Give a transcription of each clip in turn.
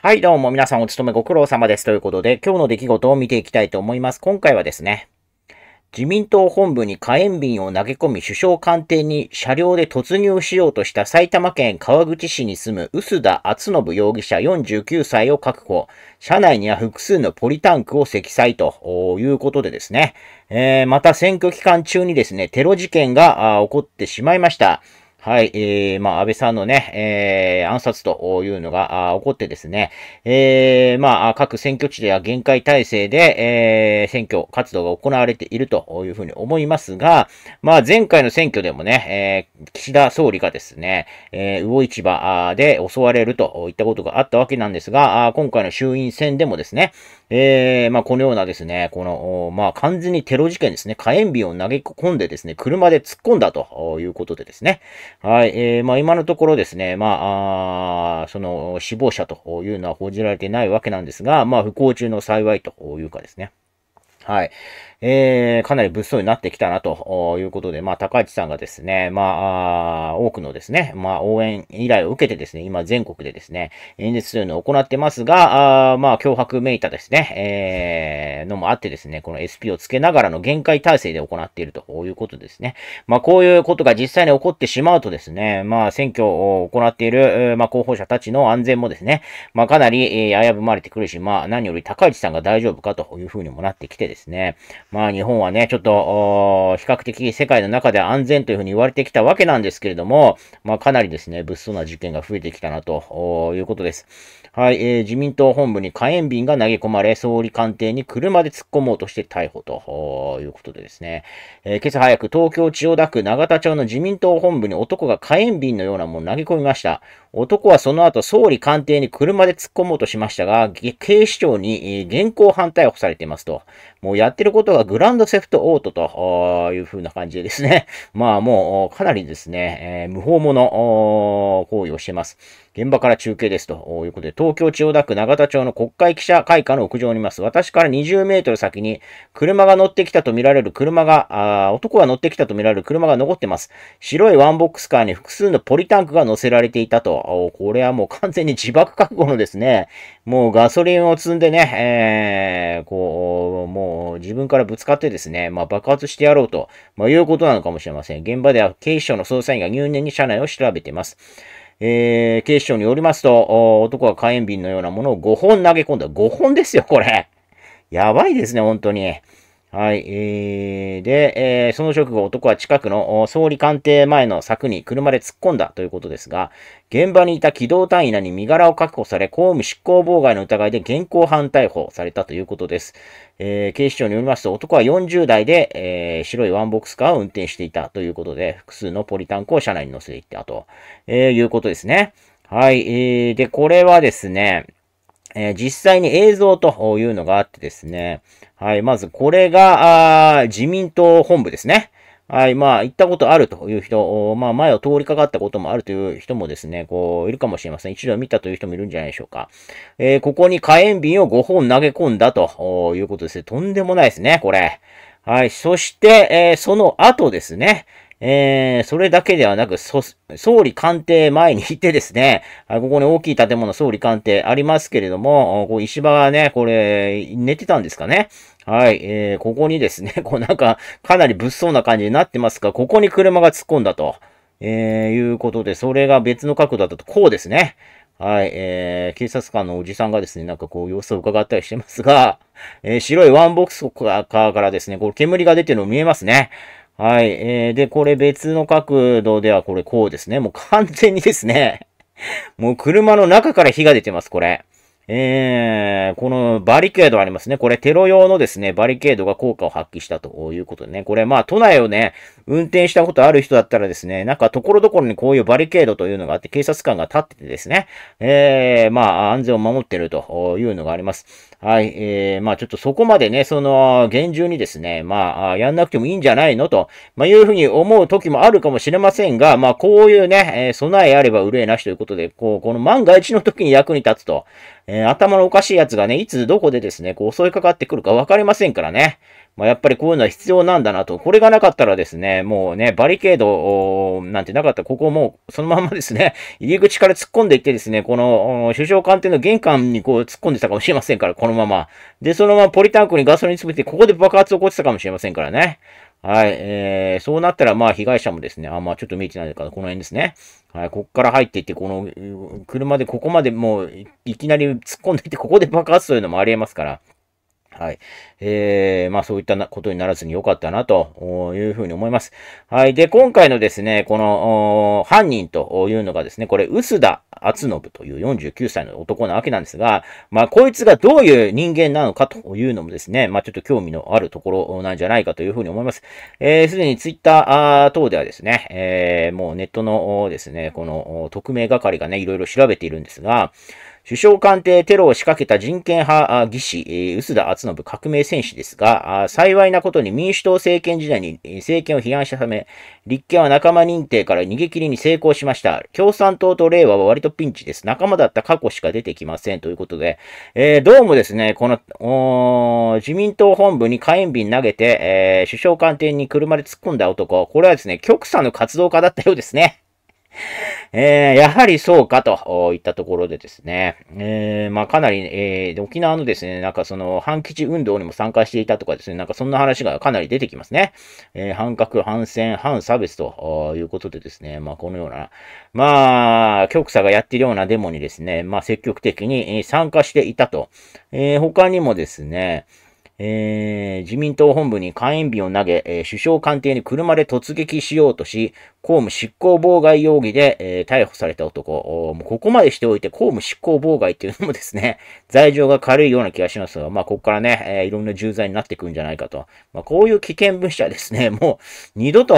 はい、どうも皆さんお勤めご苦労様です。ということで、今日の出来事を見ていきたいと思います。今回はですね、自民党本部に火炎瓶を投げ込み首相官邸に車両で突入しようとした埼玉県川口市に住む臼田厚信容疑者49歳を確保。車内には複数のポリタンクを積載ということでですね。えー、また選挙期間中にですね、テロ事件が起こってしまいました。はい、えー、まあ、安倍さんのね、えー、暗殺というのが、あ起こってですね、えー、まあ、各選挙地では限界体制で、えー、選挙活動が行われているというふうに思いますが、まあ、前回の選挙でもね、えー、岸田総理がですね、えー、魚市場で襲われるといったことがあったわけなんですが、あ今回の衆院選でもですね、えー、まあ、このようなですね、この、まあ、完全にテロ事件ですね、火炎瓶を投げ込んでですね、車で突っ込んだということでですね、はい。えー、まあ、今のところですね、まあ、あその、死亡者というのは報じられてないわけなんですが、まあ、不幸中の幸いというかですね。はい。えー、かなり物騒になってきたなということで、まあ、高市さんがですね、まあ、多くのですね、まあ、応援依頼を受けてですね、今全国でですね、演説というのを行ってますが、あまあ、脅迫めいたですね、えー、のもあってですね、この SP をつけながらの限界体制で行っているということですね。まあ、こういうことが実際に起こってしまうとですね、まあ、選挙を行っている、まあ、候補者たちの安全もですね、まあ、かなり、えー、危ぶまれてくるし、まあ、何より高市さんが大丈夫かというふうにもなってきてですね、まあ日本はね、ちょっと、比較的世界の中で安全というふうに言われてきたわけなんですけれども、まあかなりですね、物騒な事件が増えてきたなということです。はい、えー、自民党本部に火炎瓶が投げ込まれ、総理官邸に車で突っ込もうとして逮捕ということでですね、えー、今朝早く東京千代田区永田町の自民党本部に男が火炎瓶のようなものを投げ込みました。男はその後、総理官邸に車で突っ込もうとしましたが、警視庁に現行犯逮捕されていますと。もうやってることがグランドセフトオートという風な感じでですね。まあもう、かなりですね、無法者行為をしてます。現場から中継です。ということで、東京千代田区永田町の国会記者会館の屋上にいます。私から20メートル先に、車が乗ってきたとみられる車が、あ男が乗ってきたとみられる車が残ってます。白いワンボックスカーに複数のポリタンクが乗せられていたと。これはもう完全に自爆覚悟のですね、もうガソリンを積んでね、えー、こう、もう自分からぶつかってですね、まあ、爆発してやろうと、まあ、いうことなのかもしれません。現場では警視庁の捜査員が入念に車内を調べています。えー、警視庁によりますと、男は火炎瓶のようなものを5本投げ込んだ。5本ですよ、これ。やばいですね、本当に。はい。えー、で、えー、その直後、男は近くの総理官邸前の柵に車で突っ込んだということですが、現場にいた機動隊員らに身柄を確保され、公務執行妨害の疑いで現行犯逮捕されたということです。えー、警視庁によりますと、男は40代で、えー、白いワンボックスカーを運転していたということで、複数のポリタンクを車内に乗せていったと、えー、いうことですね。はい。えー、で、これはですね、えー、実際に映像というのがあってですね、はい、まずこれが、あ自民党本部ですね。はい。まあ、行ったことあるという人、まあ、前を通りかかったこともあるという人もですね、こう、いるかもしれません。一度見たという人もいるんじゃないでしょうか。えー、ここに火炎瓶を5本投げ込んだということですね。とんでもないですね、これ。はい。そして、えー、その後ですね、えー、それだけではなく、総理官邸前にいてですね、ここに大きい建物、総理官邸ありますけれども、こう石場がね、これ、寝てたんですかね。はい、えー、ここにですね、こうなんか、かなり物騒な感じになってますが、ここに車が突っ込んだと、えー、いうことで、それが別の角度だと、こうですね。はい、えー、警察官のおじさんがですね、なんかこう様子を伺ったりしてますが、えー、白いワンボックスカーからですね、こう煙が出てるの見えますね。はい。えー、で、これ別の角度ではこれこうですね。もう完全にですね。もう車の中から火が出てます、これ。えー、このバリケードありますね。これテロ用のですね、バリケードが効果を発揮したということでね。これまあ都内をね、運転したことある人だったらですね、なんかところどころにこういうバリケードというのがあって、警察官が立っててですね、えー、まあ、安全を守ってるというのがあります。はい、えー、まあ、ちょっとそこまでね、その、厳重にですね、まあ、やんなくてもいいんじゃないのと、まあ、いうふうに思う時もあるかもしれませんが、まあ、こういうね、えー、備えあれば憂いなしということで、こう、この万が一の時に役に立つと、えー、頭のおかしいやつがね、いつどこでですね、こう襲いかかってくるかわかりませんからね。まあ、やっぱりこういうのは必要なんだなと。これがなかったらですね、もうね、バリケードなんてなかったら、ここもうそのままですね、入り口から突っ込んでいってですね、この首相官邸の玄関にこう突っ込んでたかもしれませんから、このまま。で、そのままポリタンクにガソリン詰めて、ここで爆発起こってたかもしれませんからね。はい。えー、そうなったら、まあ、被害者もですね、あ、まあ、ちょっと見えてないから、この辺ですね。はい。こっから入っていって、この、車でここまでもう、いきなり突っ込んでいって、ここで爆発というのもありえますから。はい。えー、まあそういったことにならずに良かったなというふうに思います。はい。で、今回のですね、この犯人というのがですね、これ、臼田厚信という49歳の男なわけなんですが、まあこいつがどういう人間なのかというのもですね、まあちょっと興味のあるところなんじゃないかというふうに思います。えー、すでにツイッター等ではですね、えー、もうネットのですね、この特命係がね、いろいろ調べているんですが、首相官邸テロを仕掛けた人権派技師、臼田厚信革命戦士ですが、幸いなことに民主党政権時代に政権を批判したため、立憲は仲間認定から逃げ切りに成功しました。共産党と令和は割とピンチです。仲間だった過去しか出てきません。ということで、えー、どうもですね、この、自民党本部に火炎瓶投げて、えー、首相官邸に車で突っ込んだ男、これはですね、極左の活動家だったようですね。えー、やはりそうかといったところでですね、えー、まあかなり、えー、沖縄のですね、なんかその、反基地運動にも参加していたとかですね、なんかそんな話がかなり出てきますね。えー、反核、反戦、反差別ということでですね、まあこのような、まあ、極左がやっているようなデモにですね、まあ積極的に参加していたと。えー、他にもですね、えー、自民党本部に火炎瓶を投げ、えー、首相官邸に車で突撃しようとし、公務執行妨害容疑で、えー、逮捕された男。もうここまでしておいて公務執行妨害っていうのもですね、罪状が軽いような気がしますが、まあ、ここからね、えー、いろんな重罪になってくんじゃないかと。まあ、こういう危険物資はですね、もう二度と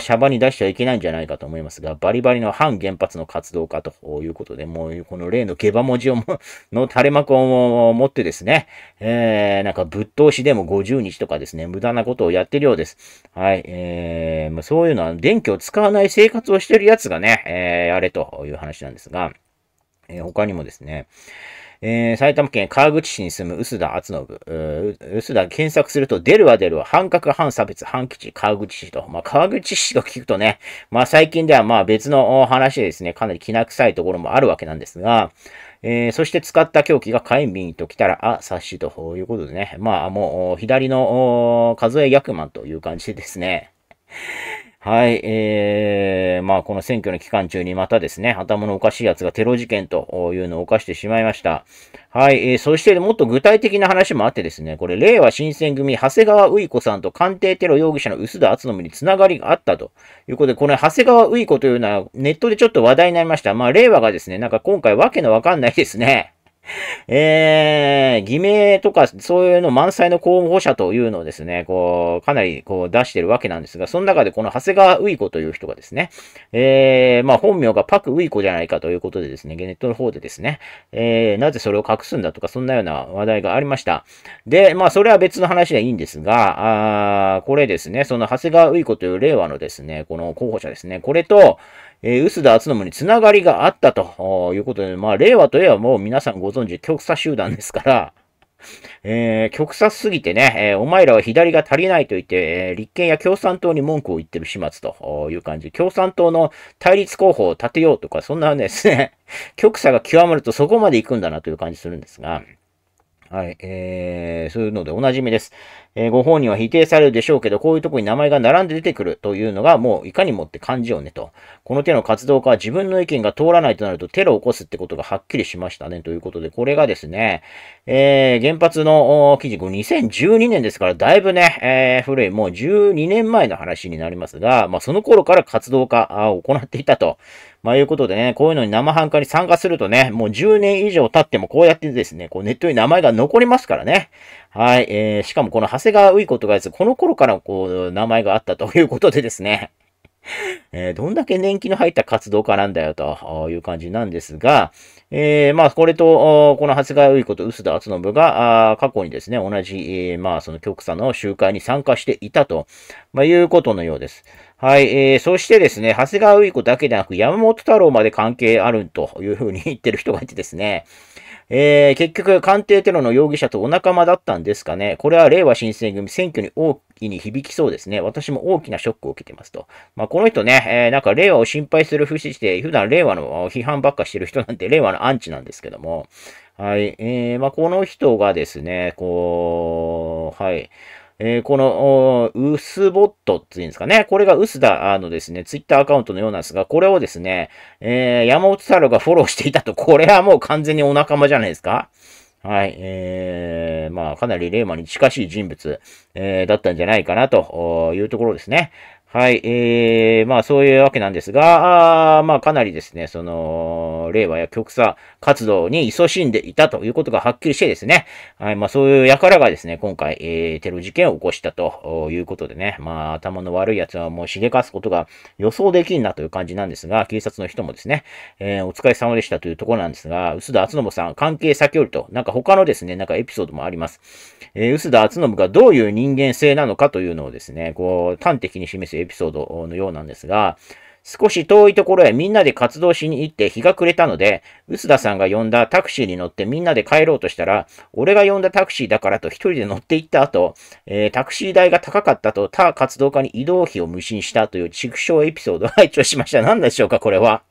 シャバに出してはいけないんじゃないかと思いますが、バリバリの反原発の活動家ということで、もうこの例の下馬文字をも、の垂れ幕を持ってですね、えー、なんかぶっ通しでも50日とかですね、無駄なことをやってるようです。はい、えー、まあ、そういうのは電気を使うわない生活をしてるやつがね、えー、れという話なんですが、えー、他にもですね、えー、埼玉県川口市に住む臼田篤信。臼田検索すると出るは出るは半角半差別半基地川口市と。まあ、川口市と聞くとね、まあ最近ではまあ別の話でですね、かなりきな臭いところもあるわけなんですが、えー、そして使った凶器が火炎瓶ときたら、あ、察しということでね、まあもう左の数え役満という感じでですね、はい、えー、まあ、この選挙の期間中にまたですね、頭のおかしい奴がテロ事件というのを犯してしまいました。はい、えー、そしてもっと具体的な話もあってですね、これ、令和新選組、長谷川うい子さんと官邸テロ容疑者の薄田厚信につながりがあったということで、この長谷川うい子というのはネットでちょっと話題になりました。まあ、令和がですね、なんか今回わけのわかんないですね。えー、偽名とか、そういうの満載の候補者というのをですね、こう、かなりこう出してるわけなんですが、その中でこの長谷川うい子という人がですね、えー、まあ本名がパクうい子じゃないかということでですね、ゲネットの方でですね、えー、なぜそれを隠すんだとか、そんなような話題がありました。で、まあそれは別の話でいいんですが、あこれですね、その長谷川うい子という令和のですね、この候補者ですね、これと、えー、薄田厚信につながりがあったということで、まあ、令和といえばもう皆さんご存知、極左集団ですから、えー、極左すぎてね、えー、お前らは左が足りないと言って、えー、立憲や共産党に文句を言ってる始末という感じ。共産党の対立候補を立てようとか、そんなですね、極左が極まるとそこまで行くんだなという感じするんですが、はい、えー、そういうのでおなじみです。えー、ご本人は否定されるでしょうけど、こういうとこに名前が並んで出てくるというのが、もういかにもって感じよねと。この手の活動家は自分の意見が通らないとなるとテロを起こすってことがはっきりしましたねということで、これがですね、えー、原発の記事、これ2012年ですから、だいぶね、えー、古い、もう12年前の話になりますが、まあ、その頃から活動家を行っていたと。まあ、いうことでね、こういうのに生半可に参加するとね、もう10年以上経ってもこうやってですね、こうネットに名前が残りますからね。はい、えー、しかもこの長谷川ういことがですこの頃からこう、名前があったということでですね。えー、どんだけ年季の入った活動家なんだよという感じなんですが、えー、まあ、これと、この長谷川ういこと臼田篤信が、あ過去にですね、同じ、えー、まあ、その局さんの集会に参加していたと、まあ、いうことのようです。はい、えー、そしてですね、長谷川由衣子だけでなく、山本太郎まで関係あるというふうに言ってる人がいてですね、えー、結局、官邸テロの容疑者とお仲間だったんですかね。これは令和新選組選挙に大きに響きそうですね。私も大きなショックを受けてますと。まあ、この人ね、えー、なんか令和を心配する不死して、普段令和の批判ばっかしてる人なんて令和のアンチなんですけども。はい。えー、まあ、この人がですね、こう、はい。えー、この、ウスボットっていうんですかね。これがウスダのですね、ツイッターアカウントのようなんですが、これをですね、えー、山本太郎がフォローしていたと、これはもう完全にお仲間じゃないですか。はい、えー、まあ、かなり霊馬に近しい人物、えー、だったんじゃないかなというところですね。はい、えー、まあそういうわけなんですが、あまあかなりですね、その、令和や極左活動に勤しんでいたということがはっきりしてですね、はい、まあそういう輩がですね、今回、えー、テロ事件を起こしたということでね、まあ頭の悪い奴はもうしでかすことが予想できんなという感じなんですが、警察の人もですね、えー、お疲れ様でしたというところなんですが、薄田厚信さん、関係先よりと、なんか他のですね、なんかエピソードもあります。えー、薄田厚信がどういう人間性なのかというのをですね、こう、端的に示すエピソードのようなんですが、少し遠いところへみんなで活動しに行って日が暮れたので、臼田さんが呼んだタクシーに乗ってみんなで帰ろうとしたら、俺が呼んだタクシーだからと一人で乗って行った後、えー、タクシー代が高かったと他活動家に移動費を無心したという畜生エピソードを 拝聴しました。何でしょうか、これは。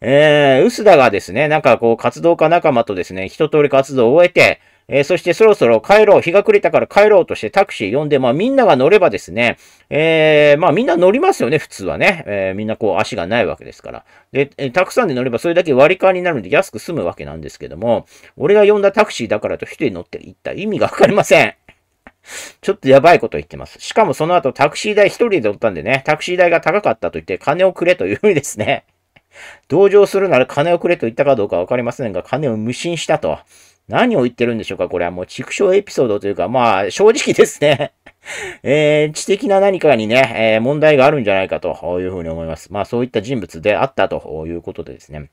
えー、臼田がですね、なんかこう活動家仲間とですね、一通り活動を終えて、えー、そしてそろそろ帰ろう、日が暮れたから帰ろうとしてタクシー呼んで、まあみんなが乗ればですね、えー、まあみんな乗りますよね、普通はね。えー、みんなこう足がないわけですから。で、えたくさんで乗ればそれだけ割り勘になるんで安く済むわけなんですけども、俺が呼んだタクシーだからと一人乗って行った意味がわかりません。ちょっとやばいこと言ってます。しかもその後タクシー代一人で乗ったんでね、タクシー代が高かったと言って金をくれというふうにですね、同情するなら金をくれと言ったかどうかわかりませんが、金を無心したと。何を言ってるんでしょうかこれはもう畜生エピソードというか、まあ、正直ですね えー、知的な何かにね、えー、問題があるんじゃないかというふうに思います。まあ、そういった人物であったということでですね。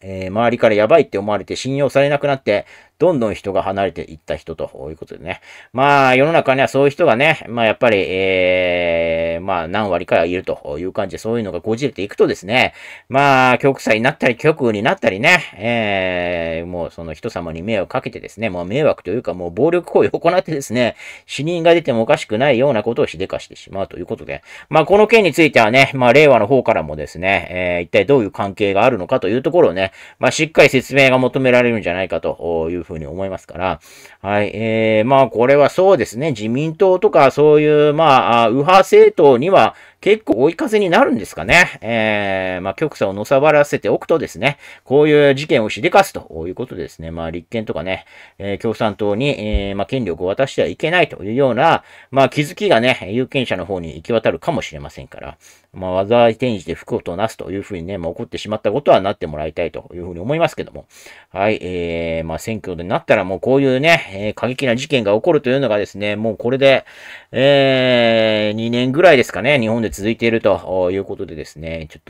えー、周りからやばいって思われて信用されなくなって、どんどん人が離れていった人ということでね。まあ、世の中にはそういう人がね、まあやっぱり、えー、まあ何割かいるという感じで、そういうのがこじれていくとですね、まあ、極左になったり、極になったりね、えー、もうその人様に迷惑かけてですね、もう迷惑というかもう暴力行為を行ってですね、死人が出てもおかしくないようなことをしでかしてしまうということで、まあこの件についてはね、まあ令和の方からもですね、えー、一体どういう関係があるのかというところをね、まあしっかり説明が求められるんじゃないかといういうふうに思いますから、はい、えー、まあこれはそうですね、自民党とかそういう、まあ、右派政党には、結構追い風になるんですかね。えー、まあ、極左をのさばらせておくとですね、こういう事件をしでかすということですね。まあ、立憲とかね、えー、共産党に、えー、まあ、権力を渡してはいけないというような、まあ、気づきがね、有権者の方に行き渡るかもしれませんから、まあ、災い転じて服をとなすというふうにね、まあ、起こってしまったことはなってもらいたいというふうに思いますけども、はい、えー、まあ、選挙になったらもうこういうね、えー、過激な事件が起こるというのがですね、もうこれで、えー、2年ぐらいですかね、日本で続いているということでですね、ちょっ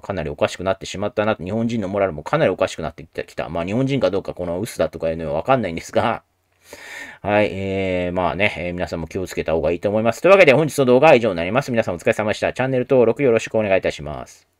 と、かなりおかしくなってしまったな、日本人のモラルもかなりおかしくなってきた。まあ日本人かどうかこの嘘だとかいうのはわかんないんですが、はい、えー、まあね、えー、皆さんも気をつけた方がいいと思います。というわけで本日の動画は以上になります。皆さんお疲れ様でした。チャンネル登録よろしくお願いいたします。